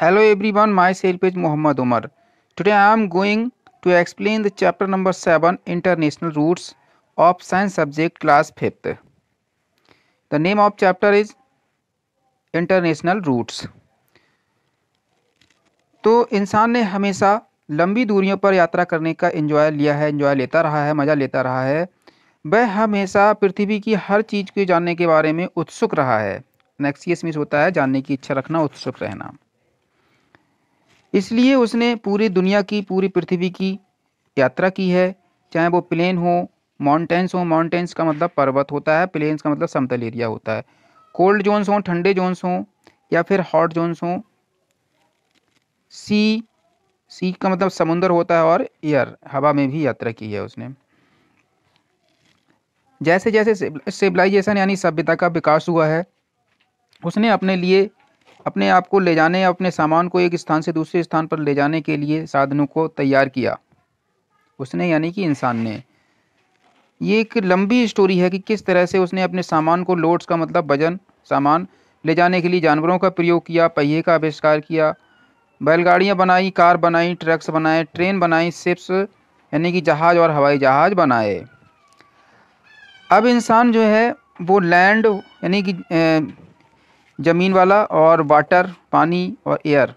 hello everyone myself is Mohammad Umar today I am going to explain the chapter number seven international routes of science subject class fifth the name of chapter is international routes तो इंसान ने हमेशा लंबी दूरियों पर यात्रा करने का इंजॉय लिया है इंजॉय लेता रहा है मज़ा लेता रहा है वह हमेशा पृथ्वी की हर चीज़ को जानने के बारे में उत्सुक रहा है नेक्स्ट ये इसमें होता है जानने की इच्छा रखना उत्सुक रहना इसलिए उसने पूरी दुनिया की पूरी पृथ्वी की यात्रा की है चाहे वो प्लेन हो माउंटेंस हो माउंटेंस का मतलब पर्वत होता है प्लेन्स का मतलब समतल एरिया होता है कोल्ड जोन्स हों ठंडे जोन्स हों या फिर हॉट जोन्स हों सी सी का मतलब समुंदर होता है और एयर हवा में भी यात्रा की है उसने जैसे जैसे सिविलाइजेशन यानी सभ्यता का विकास हुआ है उसने अपने लिए अपने आप को ले जाने या अपने सामान को एक स्थान से दूसरे स्थान पर ले जाने के लिए साधनों को तैयार किया उसने यानी कि इंसान ने ये एक लंबी स्टोरी है कि किस तरह से उसने अपने सामान को लोड्स का मतलब वजन सामान ले जाने के लिए जानवरों का प्रयोग किया पहिए का आविष्कार किया बैलगाड़ियाँ बनाई कार बनाई ट्रक्स बनाए ट्रेन बनाई सिप्स यानी कि जहाज़ और हवाई जहाज़ बनाए अब इंसान जो है वो लैंड यानी कि ज़मीन वाला और वाटर पानी और एयर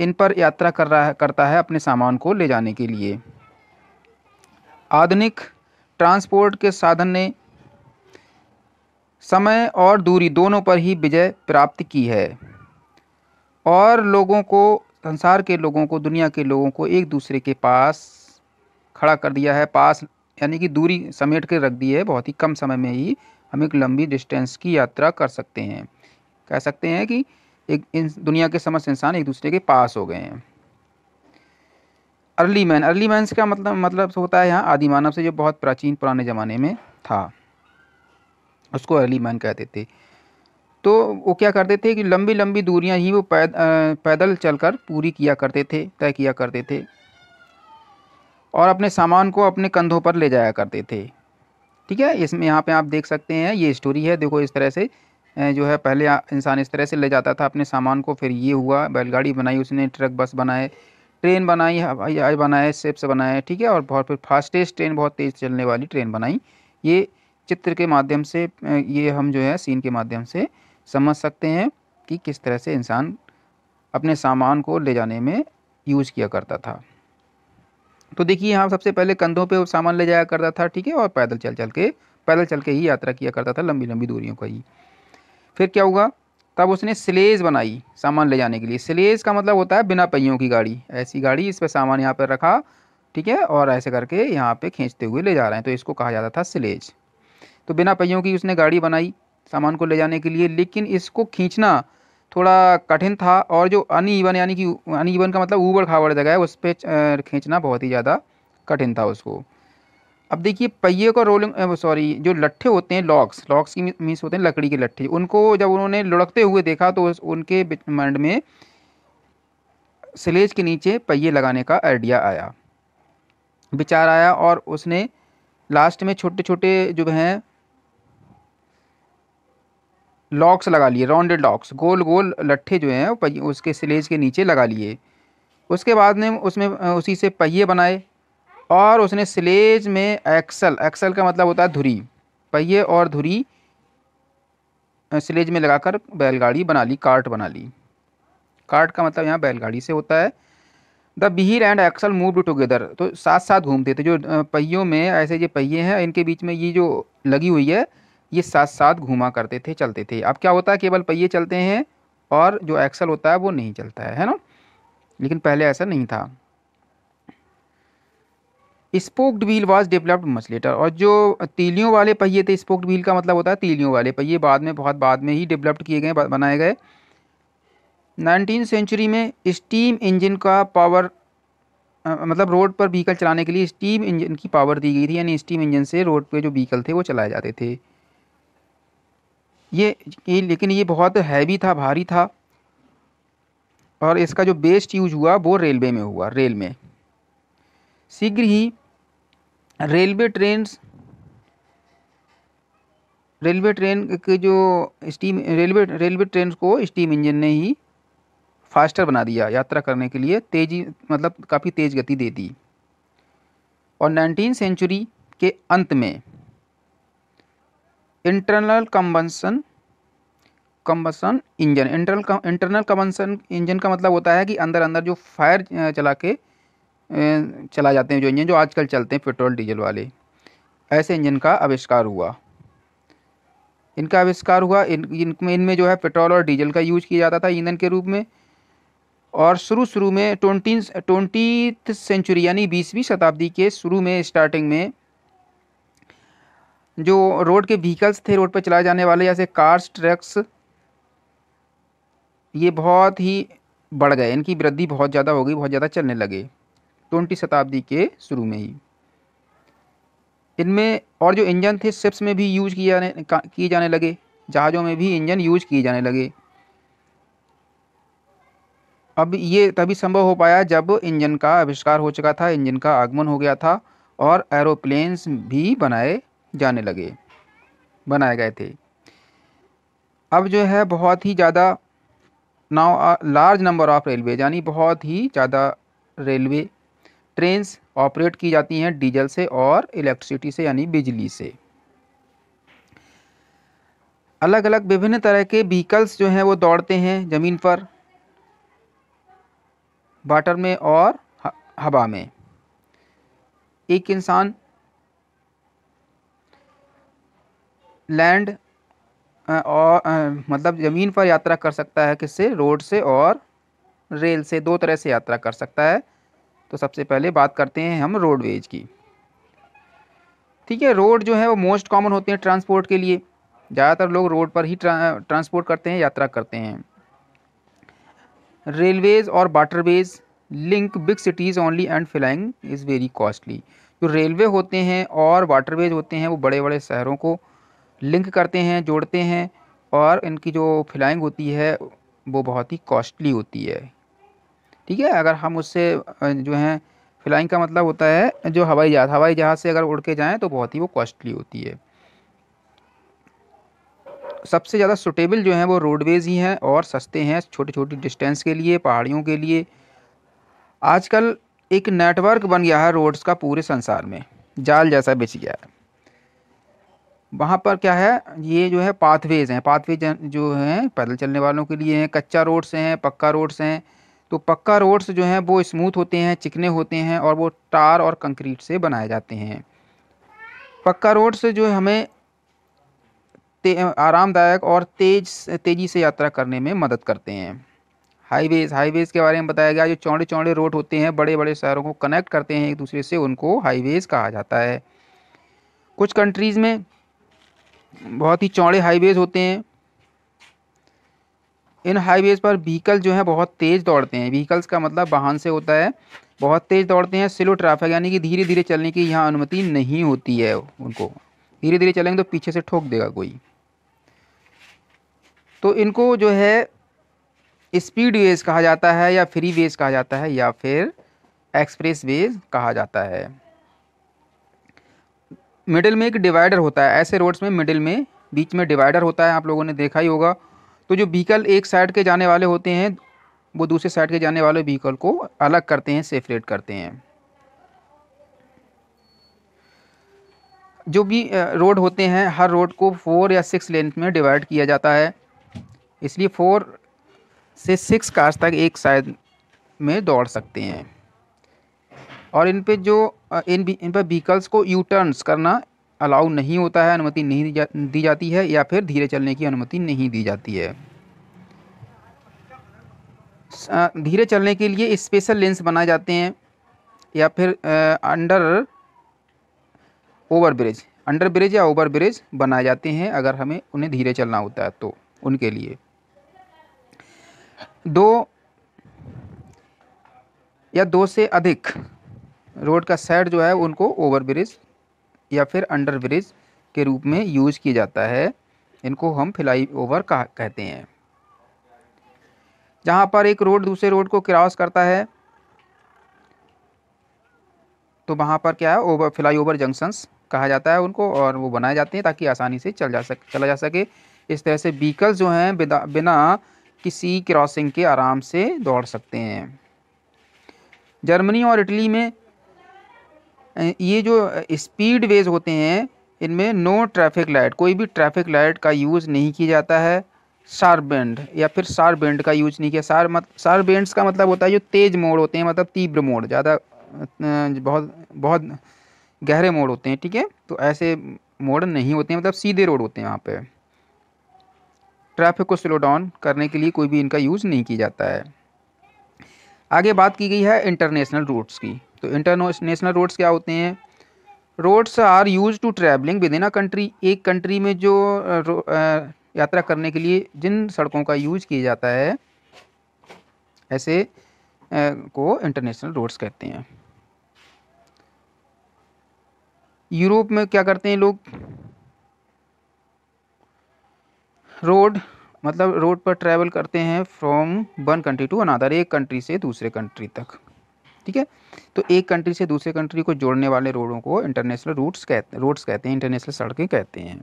इन पर यात्रा कर रहा है करता है अपने सामान को ले जाने के लिए आधुनिक ट्रांसपोर्ट के साधन ने समय और दूरी दोनों पर ही विजय प्राप्त की है और लोगों को संसार के लोगों को दुनिया के लोगों को एक दूसरे के पास खड़ा कर दिया है पास यानी कि दूरी समेट के रख दी है बहुत ही कम समय में ही हम एक लंबी डिस्टेंस की यात्रा कर सकते हैं कह सकते हैं कि एक इन दुनिया के समस्त इंसान एक दूसरे के पास हो गए हैं अर्ली मैन अर्ली मैन का मतलब मतलब होता है यहाँ आदि मानव से जो बहुत प्राचीन पुराने ज़माने में था उसको अर्ली मैन कहते थे तो वो क्या करते थे कि लंबी लंबी दूरियां ही वो पैद, पैदल चलकर पूरी किया करते थे तय किया करते थे और अपने सामान को अपने कंधों पर ले जाया करते थे ठीक है इसमें यहाँ पे आप देख सकते हैं ये स्टोरी है देखो इस तरह से जो है पहले इंसान इस तरह से ले जाता था अपने सामान को फिर ये हुआ बैलगाड़ी बनाई उसने ट्रक बस बनाए ट्रेन बनाई हवाई जहाज बनाए शिप्स बनाए ठीक है और बहुत फिर फास्टेस्ट ट्रेन बहुत तेज़ चलने वाली ट्रेन बनाई ये चित्र के माध्यम से ये हम जो है सीन के माध्यम से समझ सकते हैं कि किस तरह से इंसान अपने सामान को ले जाने में यूज किया करता था तो देखिए यहाँ सबसे पहले कंधों पे सामान ले जाया करता था ठीक है और पैदल चल चल के पैदल चल के ही यात्रा किया करता था लंबी लंबी दूरियों का ही फिर क्या हुआ तब उसने स्लेज बनाई सामान ले जाने के लिए स्लेज का मतलब होता है बिना पहियों की गाड़ी ऐसी गाड़ी इस पर सामान यहाँ पर रखा ठीक है और ऐसे करके यहाँ पे खींचते हुए ले जा रहे हैं तो इसको कहा जाता था स्लेज तो बिना पहियों की उसने गाड़ी बनाई सामान को ले जाने के लिए लेकिन इसको खींचना थोड़ा कठिन था और जो अनईवन यानी कि अनईवन का मतलब ऊबड़ खाबड़ जगह है उस पर खींचना बहुत ही ज़्यादा कठिन था उसको अब देखिए पहिए को रोलिंग सॉरी जो लट्ठे होते हैं लॉक्स लॉक्स की मीन्स होते हैं लकड़ी के लट्ठे उनको जब उन्होंने लुढ़कते हुए देखा तो उनके माइंड में स्लेज के नीचे पहिए लगाने का आइडिया आया विचार आया और उसने लास्ट में छोटे छोटे जो हैं लॉक्स लगा लिए राउंडेड लॉक्स गोल गोल लट्ठे जो हैं उसके स्लेज के नीचे लगा लिए उसके बाद में उसमें उसी से पहिए बनाए और उसने स्लेज में एक्सल एक्सल का मतलब होता है धुरी पहिए और धुरी स्लेज में लगाकर बैलगाड़ी बना ली कार्ट बना ली कार्ट का मतलब यहाँ बैलगाड़ी से होता है the wheel and axle move together तो साथ साथ घूमते थे जो पहियों में ऐसे ये पहिए हैं इनके बीच में ये जो लगी हुई है ये साथ साथ घूमा करते थे चलते थे अब क्या होता है केवल पहिए चलते हैं और जो एक्सल होता है वो नहीं चलता है है ना लेकिन पहले ऐसा नहीं था spoked wheel was developed much later और जो तीलियों वाले पहिए थे स्पोक्ड व्हील का मतलब होता है तीलियों वाले पहिए बाद में बहुत बाद में ही डेवलप्ड किए गए बनाए गए नाइनटीन सेंचुरी में स्टीम इंजन का पावर आ, मतलब रोड पर व्हीकल चलाने के लिए स्टीम इंजन की पावर दी गई थी यानी स्टीम इंजन से रोड पर जो व्हीकल थे वो चलाए जाते थे ये लेकिन ये बहुत हैवी था भारी था और इसका जो बेस्ट यूज हुआ वो रेलवे में हुआ रेल में शीघ्र ही रेलवे ट्रेन रेलवे ट्रेन के जो स्टीम रेलवे रेलवे ट्रेन को स्टीम इंजन ने ही फास्टर बना दिया यात्रा करने के लिए तेजी मतलब काफ़ी तेज़ गति दे दी और नाइनटीन सेंचुरी के अंत में internal combustion combustion engine internal internal combustion engine का मतलब होता है कि अंदर अंदर जो फायर चला के चला जाते हैं जो इंजन जो आजकल चलते हैं पेट्रोल डीजल वाले ऐसे इंजन का आविष्कार हुआ इनका आविष्कार हुआ इन इनमें इनमें जो है पेट्रोल और डीजल का यूज किया जाता था ईंधन के रूप में और शुरू शुरू में ट्वेंटी ट्वेंटी सेंचुरी यानी बीसवीं शताब्दी के शुरू में स्टार्टिंग में जो रोड के व्हीकल्स थे रोड पर चलाए जाने वाले जैसे कार्स ट्रक्स ये बहुत ही बढ़ गए इनकी वृद्धि बहुत ज़्यादा हो गई बहुत ज़्यादा चलने लगे ट्वेंटी शताब्दी के शुरू में ही इनमें और जो इंजन थे शिप्स में भी यूज किए जाने किए जाने लगे जहाज़ों में भी इंजन यूज किए जाने लगे अब ये तभी संभव हो पाया जब इंजन का आविष्कार हो चुका था इंजन का आगमन हो गया था और एरोप्लेन्स भी बनाए जाने लगे बनाए गए थे अब जो है बहुत ही ज़्यादा now large number of railway यानी बहुत ही ज़्यादा रेलवे ट्रेन ऑपरेट की जाती हैं डीजल से और इलेक्ट्रिसिटी से यानी बिजली से अलग अलग विभिन्न तरह के व्हीकल्स जो हैं वो दौड़ते हैं ज़मीन पर वाटर में और हवा में एक इंसान लैंड और मतलब ज़मीन पर यात्रा कर सकता है किससे रोड से और रेल से दो तरह से यात्रा कर सकता है तो सबसे पहले बात करते हैं हम रोडवेज की ठीक है रोड जो है वो मोस्ट कॉमन होते हैं ट्रांसपोर्ट के लिए ज़्यादातर लोग रोड पर ही ट्रा, ट्रांसपोर्ट करते हैं यात्रा करते हैं रेलवेज और waterways link big cities only and flying is very costly जो रेलवे होते हैं और वाटरवेज होते हैं वो बड़े बड़े शहरों को लिंक करते हैं जोड़ते हैं और इनकी जो फ्लाइंग होती है वो बहुत ही कॉस्टली होती है ठीक है अगर हम उससे जो है फ्लाइंग का मतलब होता है जो हवाई जहाज़ हवाई जहाज़ से अगर उड़ के जाएँ तो बहुत ही वो कॉस्टली होती है सबसे ज़्यादा सुटेबल जो हैं वो रोडवेज़ ही हैं और सस्ते हैं छोटी छोटी डिस्टेंस के लिए पहाड़ियों के लिए आजकल एक नेटवर्क बन गया है रोड्स का पूरे संसार में जाल जैसा बिछ गया है वहाँ पर क्या है ये जो है पाथवेज़ हैं पाथवे जो हैं पैदल चलने वालों के लिए हैं कच्चा रोड्स हैं पक्का रोड्स हैं तो पक्का रोड्स जो हैं वो स्मूथ होते हैं चिकने होते हैं और वो टार और कंक्रीट से बनाए जाते हैं पक्का रोड्स जो हमें आरामदायक और तेज तेज़ी से यात्रा करने में मदद करते हैं हाईवेज़ हाईवेज़ के बारे में बताया गया जो चौड़े चौड़े रोड होते हैं बड़े बड़े शहरों को कनेक्ट करते हैं एक दूसरे से उनको हाईवेज़ कहा जाता है कुछ कंट्रीज़ में बहुत ही चौड़े हाईवेज़ होते हैं इन हाईवेज़ पर व्हीकल जो है बहुत तेज़ दौड़ते हैं व्हीकल्स का मतलब वाहन से होता है बहुत तेज़ दौड़ते हैं स्लो ट्रैफिक यानी कि धीरे धीरे चलने की यहाँ अनुमति नहीं होती है उनको धीरे धीरे चलेंगे तो पीछे से ठोक देगा कोई तो इनको जो है स्पीड वेज कहा जाता है या फ्री वेज कहा जाता है या फिर एक्सप्रेस वेज कहा जाता है मिडिल में एक डिवाइडर होता है ऐसे रोड्स में मिडिल में बीच में डिवाइडर होता है आप लोगों ने देखा ही होगा तो जो व्हीकल एक साइड के जाने वाले होते हैं वो दूसरे साइड के जाने वाले व्हीकल को अलग करते हैं सेफरेट करते हैं जो भी रोड होते हैं हर रोड को फोर या सिक्स लेंथ में डिवाइड किया जाता है इसलिए फोर से सिक्स कार्स तक एक साइड में दौड़ सकते हैं और इन पे जो इन इन पर व्हीकल्स को यू टर्न्स करना अलाउ नहीं होता है अनुमति नहीं दी जाती है या फिर धीरे चलने की अनुमति नहीं दी जाती है धीरे चलने के लिए स्पेशल लेंस बनाए जाते हैं या फिर under over bridge under bridge या ओवर ब्रिज बनाए जाते हैं अगर हमें उन्हें धीरे चलना होता है तो उनके लिए दो या दो से अधिक रोड का साइड जो है उनको ओवर ब्रिज या फिर अंडर ब्रिज के रूप में यूज किया जाता है इनको हम फ्लाई ओवर कहा कहते हैं जहाँ पर एक रोड दूसरे रोड को क्रॉस करता है तो वहाँ पर क्या है ओवर फ्लाई ओवर जंक्शंस कहा जाता है उनको और वो बनाए जाते हैं ताकि आसानी से चल जा सक चला जा सके इस तरह से व्हीकल्स जो हैं बिना किसी क्रॉसिंग के आराम से दौड़ सकते हैं जर्मनी और इटली में ये जो स्पीड वेज होते हैं इनमें नो ट्रैफिक लाइट कोई भी ट्रैफिक लाइट का यूज़ नहीं किया जाता है शार्पेंड या फिर बेंड का यूज नहीं किया सार मत शार्पेंड्स का मतलब होता है जो तेज़ मोड़ होते हैं मतलब तीव्र मोड़ ज़्यादा बहुत बहुत गहरे मोड़ होते हैं ठीक है तो ऐसे मोड़ नहीं होते हैं मतलब सीधे रोड होते हैं वहाँ पे ट्रैफिक को स्लो डाउन करने के लिए कोई भी इनका यूज़ नहीं किया जाता है आगे बात की गई है इंटरनेशनल रूट्स की तो इंटरनेशनल रोड्स क्या होते हैं roads are use to travelling within a country एक कंट्री में जो यात्रा करने के लिए जिन सड़कों का यूज किया जाता है ऐसे को इंटरनेशनल रोड्स कहते हैं यूरोप में क्या करते हैं लोग रोड मतलब रोड पर ट्रैवल करते हैं from one country to another एक कंट्री से दूसरे कंट्री तक ठीक है तो एक कंट्री से दूसरे कंट्री को जोड़ने वाले रोडों को इंटरनेशनल रूट्स कहते रोड्स कहते हैं इंटरनेशनल सड़कें कहते हैं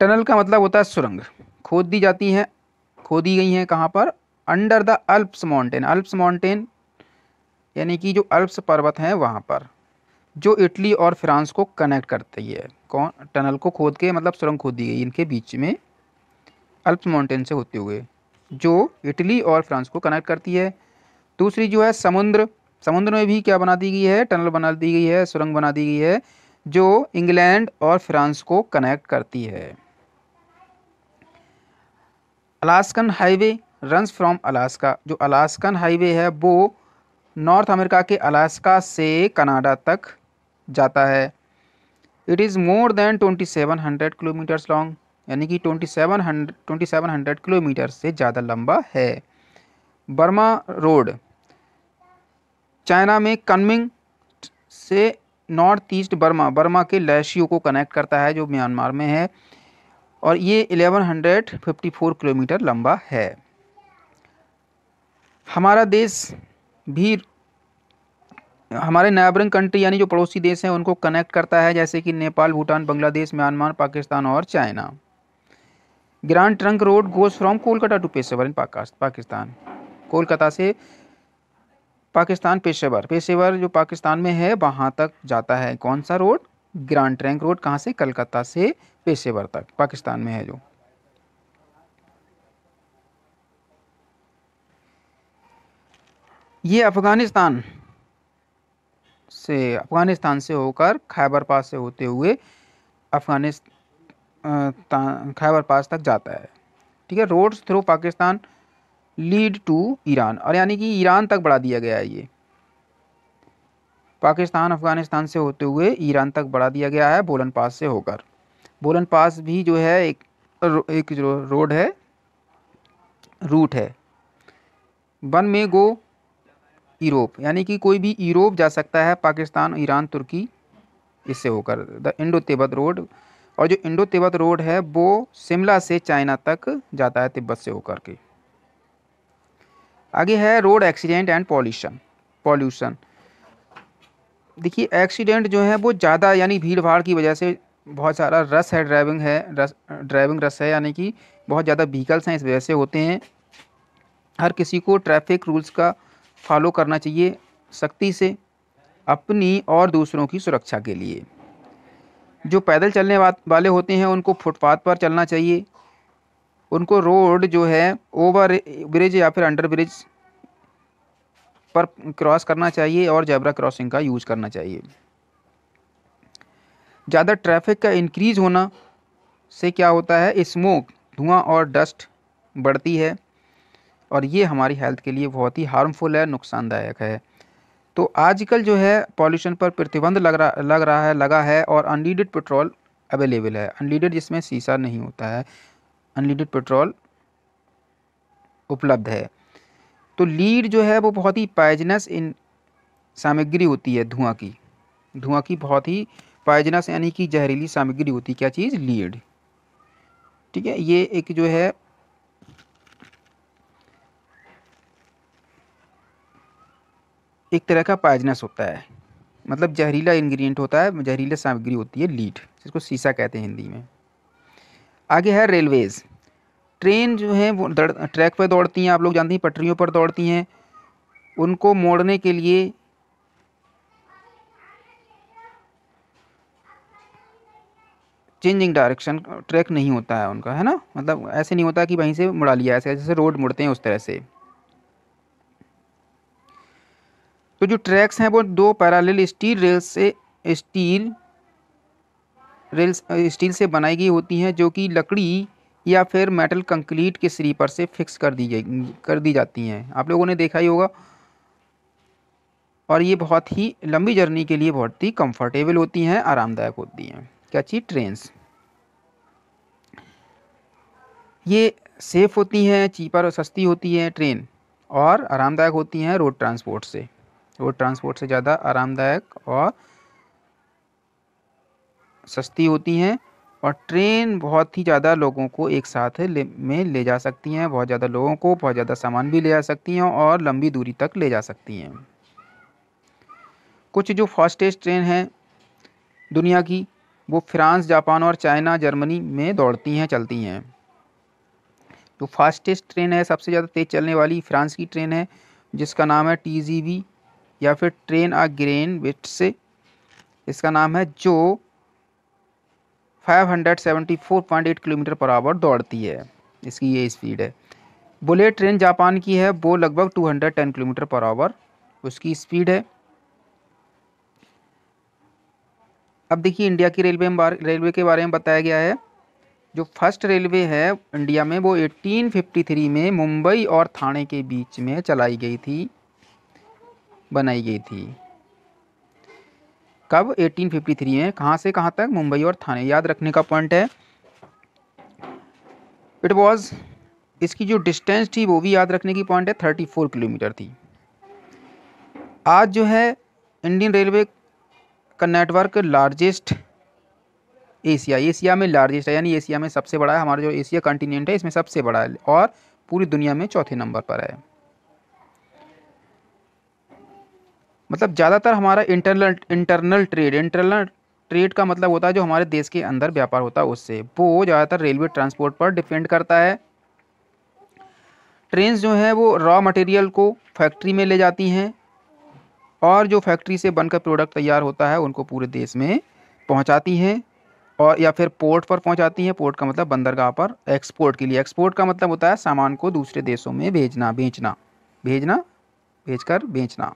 टनल का मतलब होता है सुरंग खोद दी जाती हैं खोदी गई हैं कहाँ पर under the Alps mountain Alps mountain यानी कि जो अल्प्स पर्वत हैं वहाँ पर जो इटली और फ्रांस को कनेक्ट करती है कौन टनल को खोद के मतलब सुरंग खोद दी गई इनके बीच में अल्प्स माउंटेन से होते हुए जो इटली और फ्रांस को कनेक्ट करती है दूसरी जो है समुद्र समुद्र में भी क्या बना दी गई है टनल बना दी गई है सुरंग बना दी गई है जो इंग्लैंड और फ्रांस को कनेक्ट करती है Alaskan highway runs from Alaska जो अलास्कन हाईवे है वो नॉर्थ अमेरिका के अलास्का से कनाडा तक जाता है it is more than twenty seven hundred kilometres long यानी कि twenty seven hundred twenty seven hundred kilometre से ज़्यादा लंबा है बर्मा रोड चाइना में कनमिंग से नॉर्थ ईस्ट बर्मा बर्मा के लैशियो को कनेक्ट करता है जो म्यांमार में है और ये 1154 किलोमीटर लंबा है हमारा देश भी हमारे नेबरिंग कंट्री यानी जो पड़ोसी देश हैं उनको कनेक्ट करता है जैसे कि नेपाल भूटान बांग्लादेश म्यांमार पाकिस्तान और China Grand Trunk Road goes from Kolkata to Peshawar in Pakistan Kolkata से पाकिस्तान पेशेवर पेशेवर जो पाकिस्तान में है वहाँ तक जाता है कौन सा रोड ग्रांड ट्रैंक रोड कहाँ से कलकत्ता से पेशेवर तक पाकिस्तान में है जो ये अफ़गानिस्तान से अफ़गानिस्तान से होकर खैबर पास से होते हुए अफ़गानिस्तान खैबर पास तक जाता है ठीक है roads through Pakistan lead to Iran और यानी कि ईरान तक बढ़ा दिया गया है ये पाकिस्तान अफगानिस्तान से होते हुए ईरान तक बढ़ा दिया गया है बोलन पास से होकर बोलन पास भी जो है एक एक जो रोड है रूट है वन में गो यूरोप यानी कि कोई भी यूरोप जा सकता है पाकिस्तान ईरान तुर्की इससे होकर द इंडो तिब्बत रोड और जो इंडो तिब्बत रोड है वो शिमला से चाइना तक जाता है तिब्बत से होकर के आगे है road accident and pollution pollution देखिए एक्सीडेंट जो है वो ज़्यादा यानी भीड़ भाड़ की वजह से बहुत सारा रस है ड्राइविंग है रस ड्राइविंग रस है यानी कि बहुत ज़्यादा व्हीकल्स हैं इस वजह से होते हैं हर किसी को ट्रैफिक रूल्स का फॉलो करना चाहिए सख्ती से अपनी और दूसरों की सुरक्षा के लिए जो पैदल चलने वाले होते हैं उनको फुटपाथ पर चलना चाहिए उनको रोड जो है ओवर ब्रिज या फिर अंडर ब्रिज पर क्रॉस करना चाहिए और जैबरा क्रॉसिंग का यूज़ करना चाहिए ज़्यादा ट्रैफिक का इंक्रीज होना से क्या होता है स्मोक धुआं और डस्ट बढ़ती है और ये हमारी हेल्थ के लिए बहुत ही हार्मफुल है नुकसानदायक है तो आजकल जो है पॉल्यूशन पर प्रतिबंध लग रहा लग रहा है लगा है और अनलीडेड पेट्रोल अवेलेबल है अनलीडेड जिसमें शीशा नहीं होता है अनलिमिटेड पेट्रोल उपलब्ध है तो लीड जो है वो बहुत ही पाइजनस इन सामग्री होती है धुआं की धुआं की बहुत ही पाइजनस यानी कि जहरीली सामग्री होती है क्या चीज़ लीड ठीक है ये एक जो है एक तरह का पाइजनस होता है मतलब जहरीला इंग्रेडिएंट होता है जहरीला सामग्री होती है लीड जिसको शीशा कहते हैं हिंदी में आगे है रेलवेज़ ट्रेन जो है वो ट्रैक पर दौड़ती हैं आप लोग जानते हैं पटरियों पर दौड़ती हैं उनको मोड़ने के लिए चेंजिंग डायरेक्शन ट्रैक नहीं होता है उनका है ना मतलब ऐसे नहीं होता कि वहीं से मुड़ा लिया ऐसे जैसे रोड मुड़ते हैं उस तरह से तो जो ट्रैक्स हैं वो दो पैरालेल स्टील रेल से स्टील रेल्स स्टील से बनाई गई होती हैं जो कि लकड़ी या फिर मेटल कंक्रीट के स्लीपर से फिक्स कर दी गई कर दी जाती हैं आप लोगों ने देखा ही होगा और ये बहुत ही लंबी जर्नी के लिए बहुत ही कंफर्टेबल होती हैं आरामदायक होती हैं क्या चीज़ ट्रेन्स ये सेफ़ होती हैं चीपर और सस्ती होती है ट्रेन और आरामदायक होती हैं रोड ट्रांसपोर्ट से रोड ट्रांसपोर्ट से ज़्यादा आरामदायक और सस्ती होती हैं और ट्रेन बहुत ही ज़्यादा लोगों को एक साथ ले, में ले जा सकती हैं बहुत ज़्यादा लोगों को बहुत ज़्यादा सामान भी ले जा सकती हैं और लंबी दूरी तक ले जा सकती हैं कुछ जो फास्टेस्ट ट्रेन हैं दुनिया की वो फ्रांस जापान और चाइना जर्मनी में दौड़ती हैं चलती हैं जो फास्टेस्ट ट्रेन है सबसे ज़्यादा तेज़ चलने वाली फ्रांस की ट्रेन है जिसका नाम है टी या फिर ट्रेन आ ग्रेन विट से इसका नाम है जो 574.8 किलोमीटर पर आवर दौड़ती है इसकी ये स्पीड है बुलेट ट्रेन जापान की है वो लगभग 210 किलोमीटर पर आवर उसकी स्पीड है अब देखिए इंडिया की रेलवे रेलवे के बारे में बताया गया है जो फर्स्ट रेलवे है इंडिया में वो 1853 में मुंबई और थाने के बीच में चलाई गई थी बनाई गई थी कब 1853 में कहाँ से कहाँ तक मुंबई और थाने याद रखने का पॉइंट है इट वॉज इसकी जो डिस्टेंस थी वो भी याद रखने की पॉइंट है 34 किलोमीटर थी आज जो है इंडियन रेलवे का नेटवर्क लार्जेस्ट एशिया एशिया में लार्जेस्ट है यानी एशिया में सबसे बड़ा है हमारा जो एशिया कॉन्टिनेंट है इसमें सबसे बड़ा है और पूरी दुनिया में चौथे नंबर पर है मतलब ज़्यादातर हमारा internal internal trade internal trade का मतलब होता है जो हमारे देश के अंदर व्यापार होता है उससे वो ज़्यादातर रेलवे ट्रांसपोर्ट पर डिपेंड करता है ट्रेन जो हैं वो रॉ मटेरियल को फैक्ट्री में ले जाती हैं और जो फैक्ट्री से बनकर प्रोडक्ट तैयार होता है उनको पूरे देश में पहुंचाती हैं और या फिर पोर्ट पर पहुंचाती हैं पोर्ट का मतलब बंदरगाह पर एक्सपोर्ट के लिए एक्सपोर्ट का मतलब होता है सामान को दूसरे देशों में भेजना बेचना भेजना भेजकर बेचना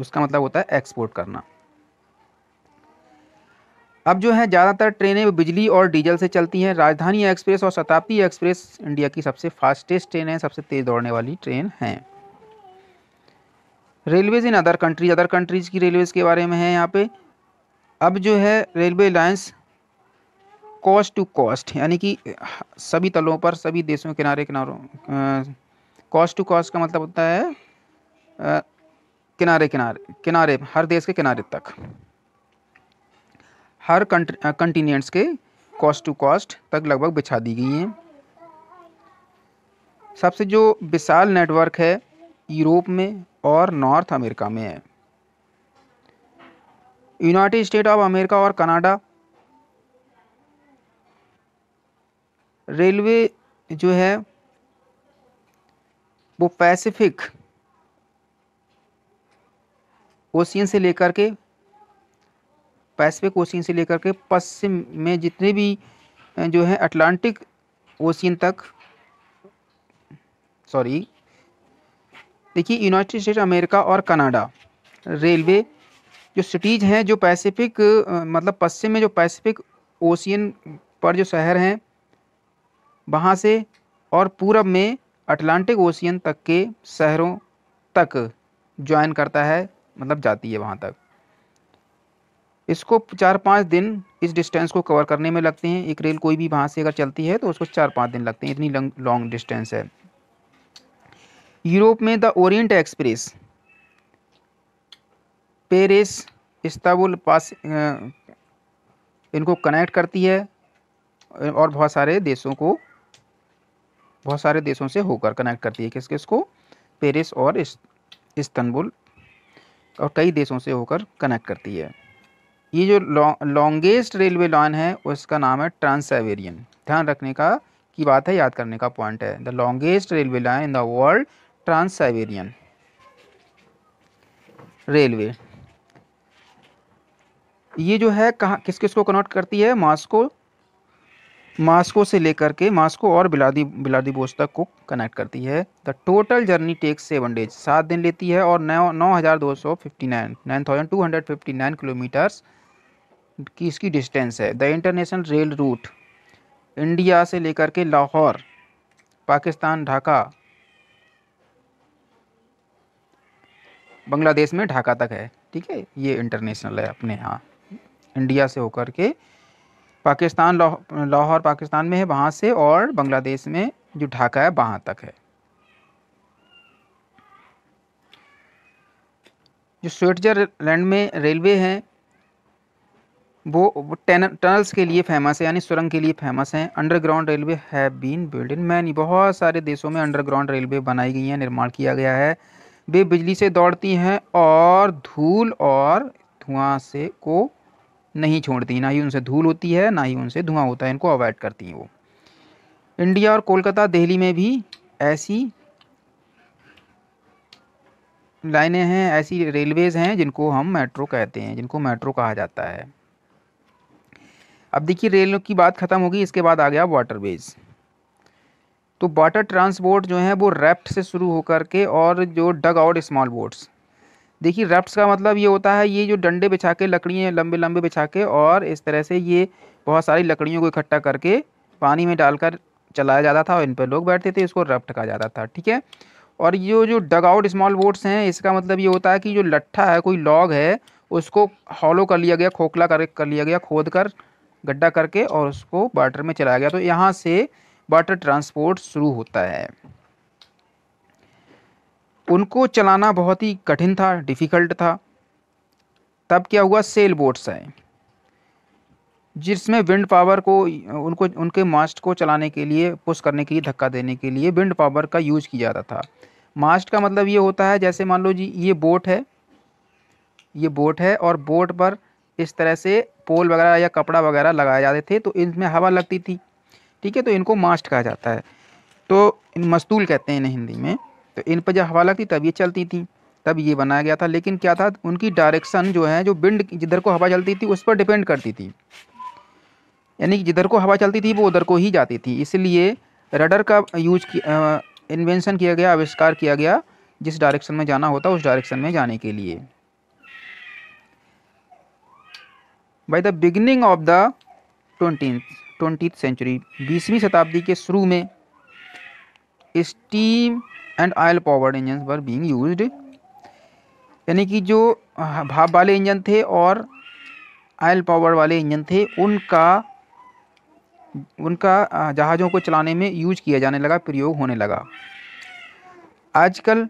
उसका मतलब होता है एक्सपोर्ट करना अब जो है ज़्यादातर ट्रेनें बिजली और डीजल से चलती हैं राजधानी एक्सप्रेस और शताब्दी एक्सप्रेस इंडिया की सबसे फास्टेस्ट ट्रेन है सबसे तेज़ दौड़ने वाली ट्रेन है railways in other countries other countries की रेलवेज़ के बारे में है यहाँ पे अब जो है railway lines coast to coast यानी कि सभी तलों पर सभी देशों किनारे किनारों कॉस्ट टू कॉस्ट का मतलब होता है किनारे किनारे किनारे हर देश के किनारे तक हर कंटिनेंट्स के कॉस्ट टू कॉस्ट तक लगभग बिछा दी गई हैं सबसे जो विशाल नेटवर्क है यूरोप में और नॉर्थ अमेरिका में है यूनाइटेड स्टेट ऑफ अमेरिका और कनाडा रेलवे जो है वो पैसिफिक ओशियन से लेकर के पैसिफिक ओशियन से लेकर के पश्चिम में जितने भी जो है अटलांटिक ओशियन तक सॉरी देखिए यूनाइटेड स्टेट अमेरिका और कनाडा रेलवे जो सिटीज़ हैं जो पैसिफिक मतलब पश्चिम में जो पैसिफिक ओशियन पर जो शहर हैं वहाँ से और पूरब में अटलांटिक ओशियन तक के शहरों तक ज्वाइन करता है मतलब जाती है वहाँ तक इसको चार पाँच दिन इस डिस्टेंस को कवर करने में लगते हैं एक रेल कोई भी वहाँ से अगर चलती है तो उसको चार पाँच दिन लगते हैं इतनी लॉन्ग डिस्टेंस है यूरोप में the Orient Express Paris Istanbul पास इनको कनेक्ट करती है और बहुत सारे देशों को बहुत सारे देशों से होकर कनेक्ट करती है किस किस को पेरिस और इस, और कई देशों से होकर कनेक्ट करती है ये जो लॉन्गेस्ट रेलवे लाइन है उसका नाम है ट्रांस ध्यान रखने का की बात है याद करने का पॉइंट है the longest railway line in the world trans railway ये जो है कहाँ किस किस को कनेक्ट करती है मॉस्को मास्को से लेकर के मास्को और बिलादी बिलादीबोस तक को कनेक्ट करती है the total journey takes seven days सात दिन लेती है और नौ नौ हज़ार दो सौ fifty nine nine thousand two hundred fifty nine kilometres की इसकी डिस्टेंस है the international rail route India से लेकर के लाहौर पाकिस्तान ढाका बांग्लादेश में ढाका तक है ठीक है ये इंटरनेशनल है अपने यहाँ इंडिया से होकर के पाकिस्तान लाहौर पाकिस्तान में है वहाँ से और बांग्लादेश में जो ढाका है वहाँ तक है जो स्विट्जरलैंड में रेलवे हैं वो टनल टनल्स के लिए फेमस है यानी सुरंग के लिए फेमस हैं underground railway have been build in many बहुत सारे देशों में अंडरग्राउंड रेलवे बनाई गई हैं निर्माण किया गया है वे बिजली से दौड़ती हैं और धूल और धुआं से को नहीं छोड़ती ना ही उनसे धूल होती है ना ही उनसे धुआं होता है इनको अवॉइड करती हैं वो इंडिया और कोलकाता दिल्ली में भी ऐसी लाइनें हैं ऐसी रेलवेज़ हैं जिनको हम मेट्रो कहते हैं जिनको मेट्रो कहा जाता है अब देखिए रेल की बात ख़त्म होगी इसके बाद आ गया वाटरवेज़ तो वाटर ट्रांसपोर्ट जो है वो रैप्ट से शुरू होकर के और जो डग आउट स्मॉल बोट्स देखिए रफ्ट्स का मतलब ये होता है ये जो डंडे बिछा के लकड़ियाँ लंबे लंबे बिछा के और इस तरह से ये बहुत सारी लकड़ियों को इकट्ठा करके पानी में डालकर चलाया जाता था और इन पर लोग बैठते थे इसको रफ्ट कहा जाता था ठीक है और ये जो डग आउट स्मॉल बोट्स हैं इसका मतलब ये होता है कि जो लट्ठा है कोई लॉग है उसको हॉलो कर लिया गया खोखला कर कर लिया गया खोद कर गड्ढा करके और उसको वाटर में चलाया गया तो यहाँ से वाटर ट्रांसपोर्ट शुरू होता है उनको चलाना बहुत ही कठिन था डिफ़िकल्ट था तब क्या हुआ सेल बोट्स आए जिसमें विंड पावर को उनको उनके मास्ट को चलाने के लिए पुश करने के लिए धक्का देने के लिए विंड पावर का यूज किया जाता था मास्ट का मतलब ये होता है जैसे मान लो जी ये बोट है ये बोट है और बोट पर इस तरह से पोल वगैरह या कपड़ा वगैरह लगाए जाते थे तो इनमें हवा लगती थी ठीक है तो इनको मास्ट कहा जाता है तो मस्तूल कहते हैं इन्हें हिंदी में तो इन पर जब हवा लगती तब ये चलती थी तब ये बनाया गया था लेकिन क्या था उनकी डायरेक्शन जो है जो विंड जिधर को हवा चलती थी उस पर डिपेंड करती थी यानी कि जिधर को हवा चलती थी वो उधर को ही जाती थी इसलिए रडर का यूज इन्वेंशन किया गया आविष्कार किया गया जिस डायरेक्शन में जाना होता उस डायरेक्शन में जाने के लिए by the beginning of the twenty twenty century बीसवीं शताब्दी के शुरू में steam and oil powered engine were being used यानी कि जो भाप वाले इंजन थे और ऑयल पावर वाले इंजन थे उनका उनका जहाज़ों को चलाने में यूज किया जाने लगा प्रयोग होने लगा आजकल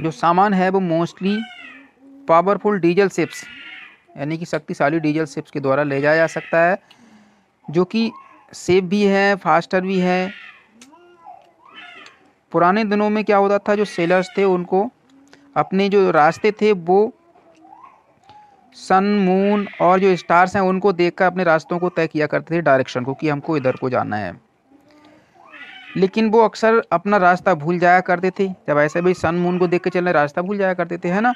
जो सामान है वो मोस्टली पावरफुल डीजल सिप्स यानी कि शक्तिशाली डीजल सिप्स के द्वारा ले जाया जा सकता है जो कि सेफ भी है फास्टर भी है पुराने दिनों में क्या होता था जो सेलर्स थे उनको अपने जो रास्ते थे वो सन मून और जो स्टार्स हैं उनको देखकर अपने रास्तों को तय किया करते थे डायरेक्शन को कि हमको इधर को जाना है लेकिन वो अक्सर अपना रास्ता भूल जाया करते थे जब ऐसे भी सन मून को देख के चल रहे रास्ता भूल जाया करते थे है ना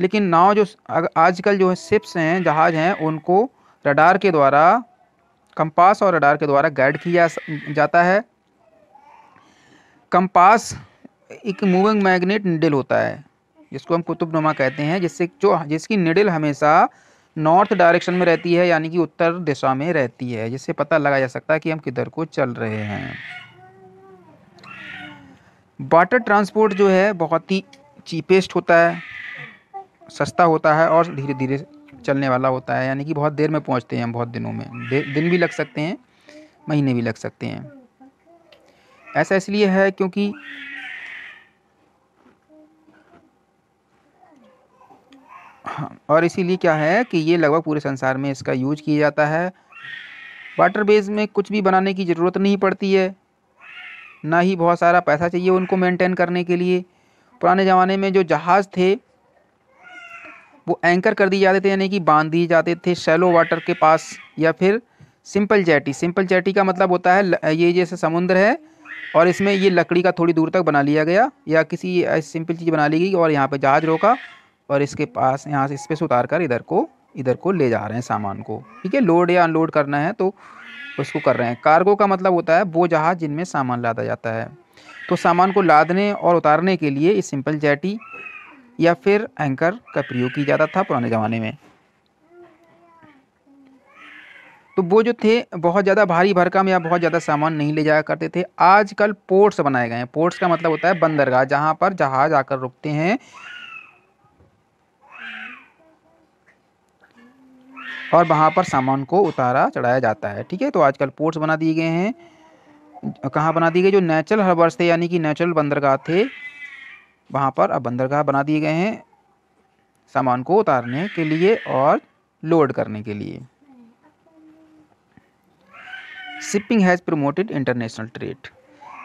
लेकिन नाव जो आजकल जो है शिप्स हैं जहाज़ हैं उनको रडार के द्वारा कंपास और रडार के द्वारा गाइड किया जाता है कंपास एक मूविंग मैग्नेट निडल होता है जिसको हम नुमा कहते हैं जिससे जो जिसकी निडल हमेशा नॉर्थ डायरेक्शन में रहती है यानी कि उत्तर दिशा में रहती है जिससे पता लगा जा सकता है कि हम किधर को चल रहे हैं वाटर ट्रांसपोर्ट जो है बहुत ही चीपेस्ट होता है सस्ता होता है और धीरे धीरे चलने वाला होता है यानी कि बहुत देर में पहुंचते हैं हम बहुत दिनों में दिन भी लग सकते हैं महीने भी लग सकते हैं ऐसा इसलिए है क्योंकि हाँ, और इसीलिए क्या है कि ये लगभग पूरे संसार में इसका यूज किया जाता है वाटर बेस में कुछ भी बनाने की ज़रूरत नहीं पड़ती है ना ही बहुत सारा पैसा चाहिए उनको मेंटेन करने के लिए पुराने ज़माने में जो जहाज़ थे वो एंकर कर दिए जाते थे यानी कि बांध दिए जाते थे शैलो वाटर के पास या फिर सिंपल जैटी सिंपल जैटी का मतलब होता है ये जैसे समुद्र है और इसमें ये लकड़ी का थोड़ी दूर तक बना लिया गया या किसी ऐसी सिंपल चीज़ बना ली गई और यहाँ पे जहाज रोका और इसके पास यहाँ से इस पर से उतार कर इधर को इधर को ले जा रहे हैं सामान को ठीक है लोड या अनलोड करना है तो उसको कर रहे हैं कार्गो का मतलब होता है वो जहाज़ जिनमें सामान लादा जाता है तो सामान को लादने और उतारने के लिए इस सिंपल जैटी या फिर एंकर का प्रयोग किया जाता था पुराने ज़माने में तो वो जो थे बहुत ज़्यादा भारी भरकम या बहुत ज़्यादा सामान नहीं ले जाया करते थे आजकल पोर्ट्स बनाए गए हैं पोर्ट्स का मतलब होता है बंदरगाह जहाँ पर जहाज आकर रुकते हैं और वहाँ पर सामान को उतारा चढ़ाया जाता है ठीक है तो आजकल पोर्ट्स बना दिए गए हैं कहाँ बना दिए गए जो नेचुरल हर्बर्स थे यानी कि नेचुरल बंदरगाह थे वहाँ पर अब बंदरगाह बना दिए गए हैं सामान को उतारने के लिए और लोड करने के लिए shipping has promoted international trade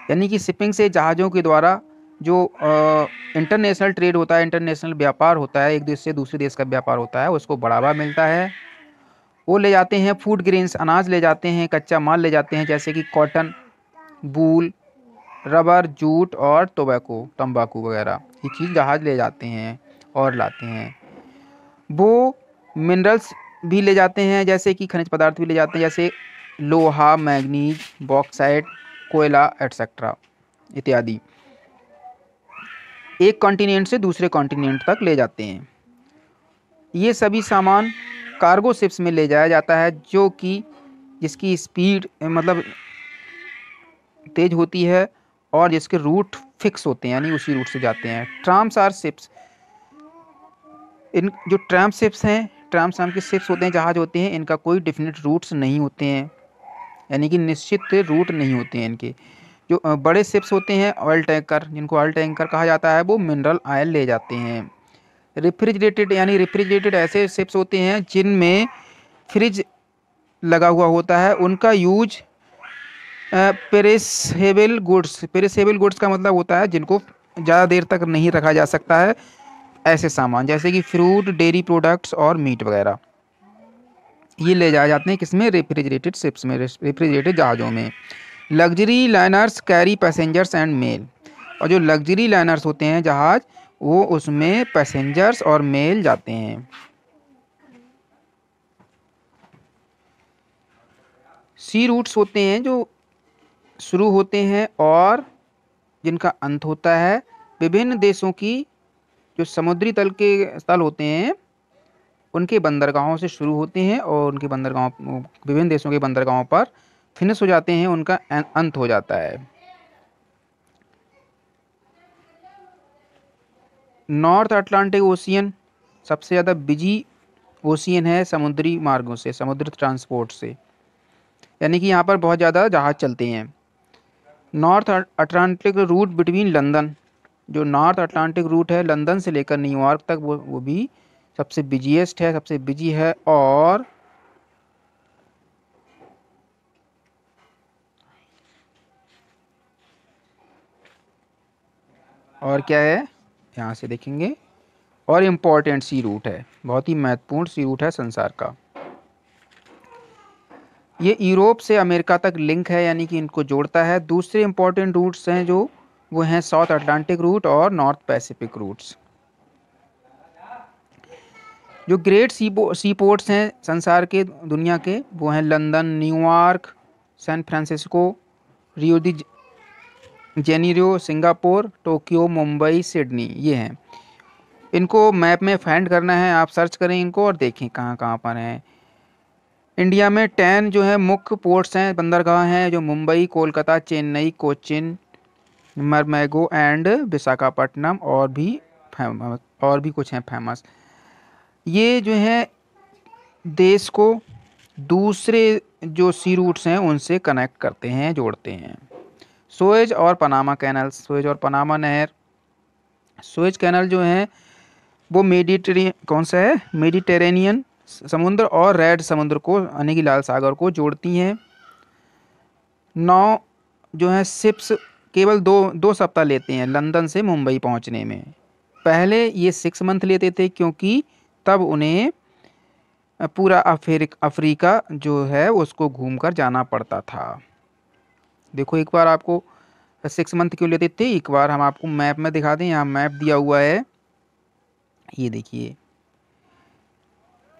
यानी कि शिपिंग से जहाज़ों के द्वारा जो इंटरनेशनल ट्रेड होता है इंटरनेशनल व्यापार होता है एक देश से दूसरे देश का व्यापार होता है उसको बढ़ावा मिलता है वो ले जाते हैं फूड ग्रेन्स अनाज ले जाते हैं कच्चा माल ले जाते हैं जैसे कि कॉटन बूल रबर जूट और टोबैको तंबाकू वगैरह ये चीज़ जहाज़ ले जाते हैं और लाते हैं वो मिनरल्स भी ले जाते हैं जैसे कि खनिज पदार्थ भी ले जाते हैं जैसे लोहा मैग्नीज बॉक्साइट कोयला एट्सेट्रा इत्यादि एक कॉन्टिनेंट से दूसरे कॉन्टिनेंट तक ले जाते हैं ये सभी सामान कार्गो शिप्स में ले जाया जाता है जो कि जिसकी स्पीड मतलब तेज होती है और जिसके रूट फिक्स होते हैं यानी उसी रूट से जाते हैं ट्राम्स आर शिप्स इन जो ट्राम शिप्स हैं ट्राम्स नाम के शिप्स होते हैं जहाज होते हैं इनका कोई डिफिनेट रूट्स नहीं होते हैं यानी कि निश्चित रूट नहीं होते हैं इनके जो बड़े सिप्स होते हैं ऑयल टैंकर जिनको ऑयल टैंकर कहा जाता है वो मिनरल ऑयल ले जाते हैं रेफ्रिजरेटेड यानी रेफ्रिजरेटेड ऐसे सिप्स होते हैं जिनमें फ्रिज लगा हुआ होता है उनका use perishable goods perishable goods का मतलब होता है जिनको ज़्यादा देर तक नहीं रखा जा सकता है ऐसे सामान जैसे कि फ्रूट डेयरी प्रोडक्ट्स और मीट वगैरह ये ले जाए जाते हैं किसमें रेफ्रिजरेटेड शिप्स में रेफ्रिजरेटेड जहाज़ों में luxury liners carry passengers and mail और जो लग्जरी लाइनर्स होते हैं जहाज़ वो उसमें पैसेंजर्स और मेल जाते हैं सी रूट्स होते हैं जो शुरू होते हैं और जिनका अंत होता है विभिन्न देशों की जो समुद्री तल के तल होते हैं उनके बंदरगाहों से शुरू होते हैं और उनके बंदरगाहों विभिन्न देशों के बंदरगाहों पर फिनिश हो जाते हैं उनका अं-, अंत हो जाता है नॉर्थ अटलांटिक ओशियन सबसे ज़्यादा बिजी ओशियन है समुद्री मार्गों से समुद्र ट्रांसपोर्ट से यानी कि यहाँ पर बहुत ज़्यादा जहाज़ चलते हैं north Atlantic route between London जो नॉर्थ अटलांटिक रूट है लंदन से लेकर न्यूयॉर्क तक वो वो भी सबसे बिजिएस्ट है सबसे बिजी है और और क्या है यहाँ से देखेंगे और इम्पोर्टेंट सी रूट है बहुत ही महत्वपूर्ण सी रूट है संसार का ये यूरोप से अमेरिका तक लिंक है यानी कि इनको जोड़ता है दूसरे इम्पोर्टेंट रूट्स हैं जो वो हैं साउथ अटलांटिक रूट और नॉर्थ पैसिफिक रूट्स जो ग्रेट सी सी पोर्ट्स हैं संसार के दुनिया के वो हैं London New York San Francisco Rio de Janeiro Singapore Tokyo Mumbai Sydney ये हैं इनको मैप में फाइंड करना है आप सर्च करें इनको और देखें कहाँ कहाँ पर हैं इंडिया में टेन जो है मुख्य पोर्ट्स हैं बंदरगाह हैं जो मुंबई कोलकाता चेन्नई कोचिन मरमैगो एंड विशाखापट्टनम और भी फेमस और भी कुछ हैं फेमस ये जो है देश को दूसरे जो सी रूट्स हैं उनसे कनेक्ट करते हैं जोड़ते हैं सोएज और पनामा कैनल सोएज और पनामा नहर सोएज कैनल जो हैं वो मेडिटेरियन कौन सा है मेडिटेरेनियन समुद्र और रेड समुद्र को यानी कि लाल सागर को जोड़ती हैं नौ जो है सिप्स केवल दो दो सप्ताह लेते हैं लंदन से मुंबई पहुंचने में पहले ये सिक्स मंथ लेते थे क्योंकि तब उन्हें पूरा अफ्रीका जो है उसको घूम कर जाना पड़ता था देखो एक बार आपको सिक्स मंथ क्यों लेते थे एक बार हम आपको मैप में दिखा दें यहाँ मैप दिया हुआ है ये देखिए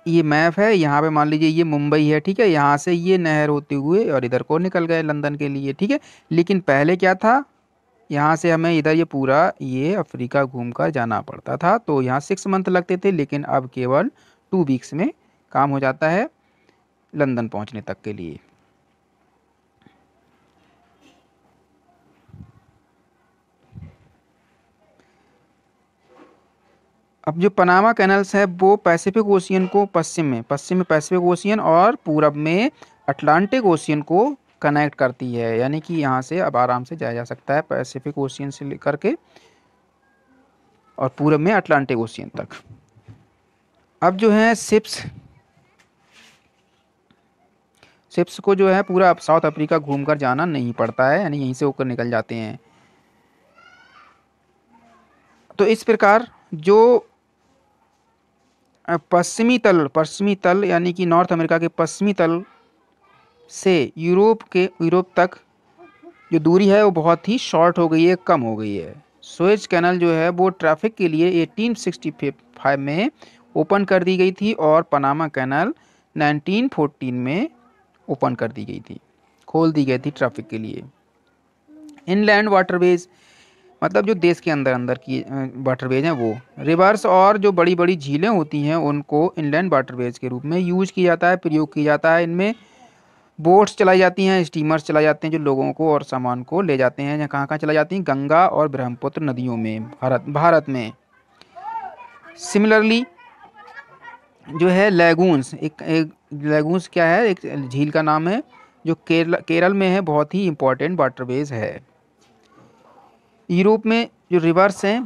ये मैप है यहाँ पे मान लीजिए ये मुंबई है ठीक है यहाँ से ये नहर होते हुए और इधर को निकल गए लंदन के लिए ठीक है लेकिन पहले क्या था यहाँ से हमें इधर ये पूरा ये अफ्रीका घूम कर जाना पड़ता था तो यहाँ सिक्स मंथ लगते थे लेकिन अब केवल टू वीक्स में काम हो जाता है लंदन पहुँचने तक के लिए अब जो पनामा कैनल्स है वो पैसिफिक ओशियन को पश्चिम में पश्चिम में पैसिफिक ओशियन और पूरब में अटलांटिक ओशियन को कनेक्ट करती है यानी कि यहाँ से अब आराम से जाया जा सकता है पैसिफिक ओशियन से लेकर के और पूर्व में अटलांटिक ओशियन तक अब जो है सिप्स सिप्स को जो है पूरा साउथ अफ्रीका घूमकर जाना नहीं पड़ता है यानी यहीं से होकर निकल जाते हैं तो इस प्रकार जो पश्चिमी तल पश्चिमी तल यानी कि नॉर्थ अमेरिका के पश्चिमी तल से यूरोप के यूरोप तक जो दूरी है वो बहुत ही शॉर्ट हो गई है कम हो गई है सोएज कैनल जो है वो ट्रैफिक के लिए 1865 में ओपन कर दी गई थी और पनामा कैनल 1914 में ओपन कर दी गई थी खोल दी गई थी ट्रैफिक के लिए इनलैंड वाटरवेज मतलब जो देश के अंदर अंदर की वाटरवेज हैं वो रिवर्स और जो बड़ी बड़ी झीलें होती हैं उनको इनलैंड वाटरवेज के रूप में यूज किया जाता है प्रयोग किया जाता है इनमें बोट्स चलाई जाती हैं स्टीमर्स चलाए जाते हैं जो लोगों को और सामान को ले जाते हैं कहाँ कहाँ चलाई जाती हैं गंगा और ब्रह्मपुत्र नदियों में भारत भारत में सिमिलरली जो है लेगून्स एक, एक लेगून्स क्या है एक झील का नाम है जो केरल केरल में है बहुत ही इम्पोर्टेंट वाटरवेज है यूरोप में जो रिवर्स हैं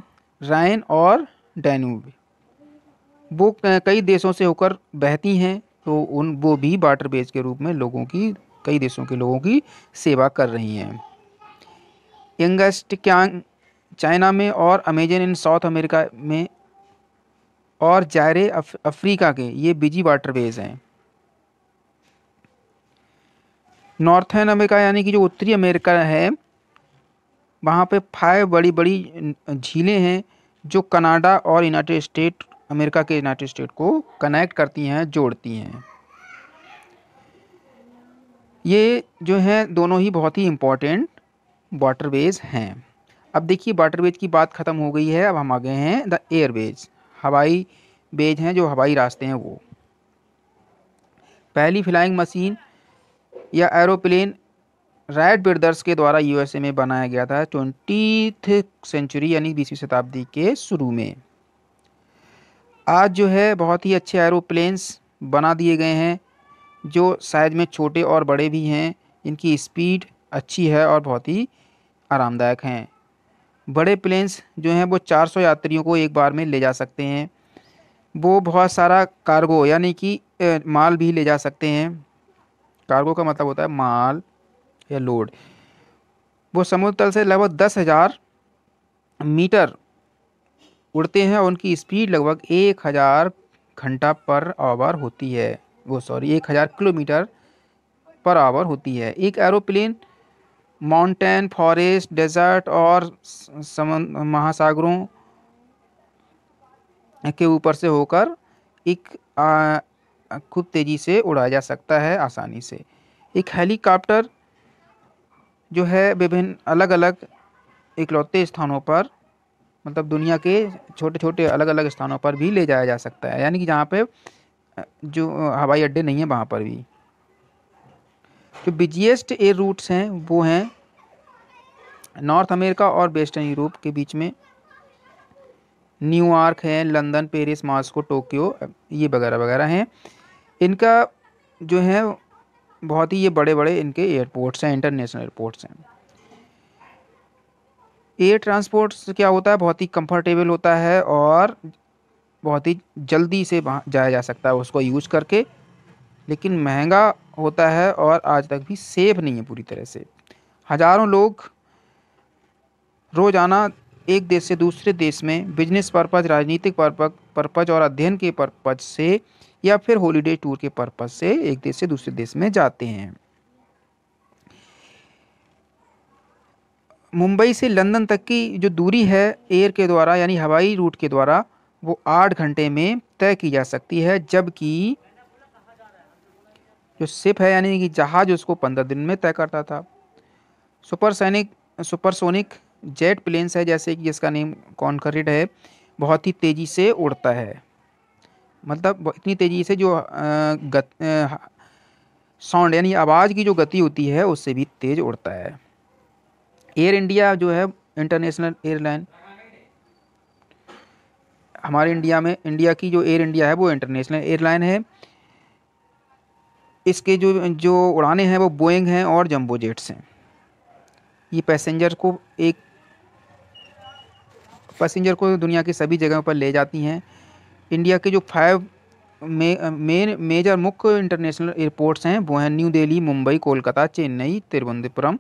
राइन और डैनूब वो कई देशों से होकर बहती हैं तो उन वो भी बाटर बेस के रूप में लोगों की कई देशों के लोगों की सेवा कर रही हैं यंगस्ट क्यांग चाइना में और अमेजन इन साउथ अमेरिका में और जायरे अफ, अफ्रीका के ये बिजी वाटरवेज हैं नॉर्थन अमेरिका यानी कि जो उत्तरी अमेरिका है वहाँ पे फाइव बड़ी बड़ी झीलें हैं जो कनाडा और यूनाइटेड स्टेट अमेरिका के यूनाइटेड स्टेट को कनेक्ट करती हैं जोड़ती हैं ये जो हैं दोनों ही बहुत ही इम्पॉर्टेंट वाटरवेज हैं अब देखिए वाटरवेज की बात ख़त्म हो गई है अब हम आ गए हैं द एयरवेज हवाई बेज हैं जो हवाई रास्ते हैं वो पहली फ्लाइंग मशीन या एरोप्लेन रैड ब्रदर्स के द्वारा यूएसए में बनाया गया था ट्वेंटी सेंचुरी यानी बीसवीं शताब्दी के शुरू में आज जो है बहुत ही अच्छे एरोप्लेन्स बना दिए गए हैं जो साइज में छोटे और बड़े भी हैं इनकी स्पीड अच्छी है और बहुत ही आरामदायक हैं बड़े प्लेन्स जो हैं वो 400 यात्रियों को एक बार में ले जा सकते हैं वो बहुत सारा कार्गो यानी कि माल भी ले जा सकते हैं कार्गो का मतलब होता है माल या लोड वो समुद्र तल से लगभग दस हज़ार मीटर उड़ते हैं और उनकी स्पीड लगभग एक हज़ार घंटा पर आवर होती है वो सॉरी एक हज़ार किलोमीटर पर आवर होती है एक एरोप्लेन माउंटेन फॉरेस्ट डेजर्ट और महासागरों के ऊपर से होकर एक आ, खूब तेज़ी से उड़ाया जा सकता है आसानी से एक हेलीकॉप्टर जो है विभिन्न अलग अलग इकलौते स्थानों पर मतलब दुनिया के छोटे छोटे अलग अलग स्थानों पर भी ले जाया जा सकता है यानी कि जहाँ पे जो हवाई अड्डे नहीं है वहाँ पर भी जो बिजिएस्ट एयर रूट्स हैं वो हैं नॉर्थ अमेरिका और वेस्टर्न यूरोप के बीच में न्यूयॉर्क है लंदन पेरिस मॉस्को टोक्यो ये वगैरह वगैरह हैं इनका जो है बहुत ही ये बड़े बड़े इनके एयरपोर्ट्स हैं इंटरनेशनल एयरपोर्ट्स हैं एयर ट्रांसपोर्ट क्या होता है बहुत ही कंफर्टेबल होता है और बहुत ही जल्दी से वहाँ जाया जा सकता है उसको यूज करके लेकिन महंगा होता है और आज तक भी सेफ नहीं है पूरी तरह से हज़ारों लोग रोज़ाना एक देश से दूसरे देश में बिजनेस पर्पज़ राजनीतिक पर्पज़ और अध्ययन के पर्पज़ से या फिर हॉलीडे टूर के पर्पज़ से एक देश से दूसरे देश में जाते हैं मुंबई से लंदन तक की जो दूरी है एयर के द्वारा यानी हवाई रूट के द्वारा वो आठ घंटे में तय की जा सकती है जबकि जो सिप है यानी कि जहाज़ उसको पंद्रह दिन में तय करता था सुपरसैनिक सुपरसोनिक जेट प्लेन्स है जैसे कि जिसका नेम कॉन्करिड है बहुत ही तेज़ी से उड़ता है मतलब इतनी तेज़ी से जो साउंड यानी आवाज़ की जो गति होती है उससे भी तेज़ उड़ता है एयर इंडिया जो है इंटरनेशनल एयरलाइन हमारे इंडिया में इंडिया की जो एयर इंडिया है वो इंटरनेशनल एयरलाइन है इसके जो जो उड़ाने हैं वो बोइंग हैं और जम्बो जेट्स हैं ये पैसेंजर को एक पैसेंजर को दुनिया की सभी जगहों पर ले जाती हैं इंडिया के जो फाइव मेन मेजर मुख्य इंटरनेशनल एयरपोर्ट्स हैं वो हैं New Delhi Mumbai Kolkata Chennai Thiruvananthapuram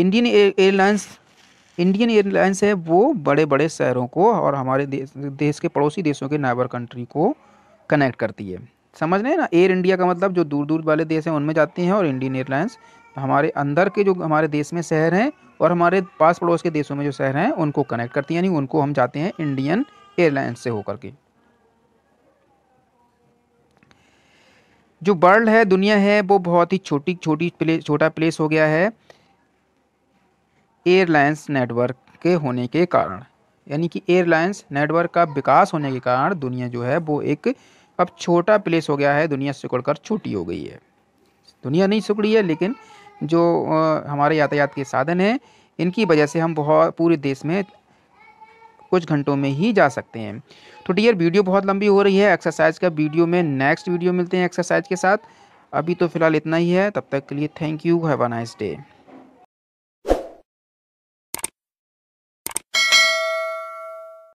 Indian Airlines Indian Airlines है वो बड़े बड़े शहरों को और हमारे देश देश के पड़ोसी देशों के नाइबर कंट्री को कनेक्ट करती है समझ रहे हैं ना एयर इंडिया का मतलब जो दूर दूर वाले देश हैं उनमें जाती हैं और इंडियन एयरलाइंस हमारे अंदर के जो हमारे देश में शहर हैं और हमारे पास पड़ोस के देशों में जो शहर हैं उनको कनेक्ट करती हैं यानी उनको हम जाते हैं इंडियन एयरलाइंस से होकर के जो वर्ल्ड है दुनिया है वो बहुत ही छोटी छोटी प्ले छोटा प्लेस हो गया है एयरलाइंस नेटवर्क के होने के कारण यानी कि एयरलाइंस नेटवर्क का विकास होने के कारण दुनिया जो है वो एक अब छोटा प्लेस हो गया है दुनिया सिकुड़ कर छोटी हो गई है दुनिया नहीं सिकुड़ी है लेकिन जो हमारे यातायात के साधन हैं इनकी वजह से हम बहुत पूरे देश में कुछ घंटों में ही जा सकते हैं तो डियर वीडियो बहुत लंबी हो रही है एक्सरसाइज का वीडियो में नेक्स्ट वीडियो मिलते हैं एक्सरसाइज के साथ अभी तो फिलहाल इतना ही है तब तक के लिए thank you have a nice day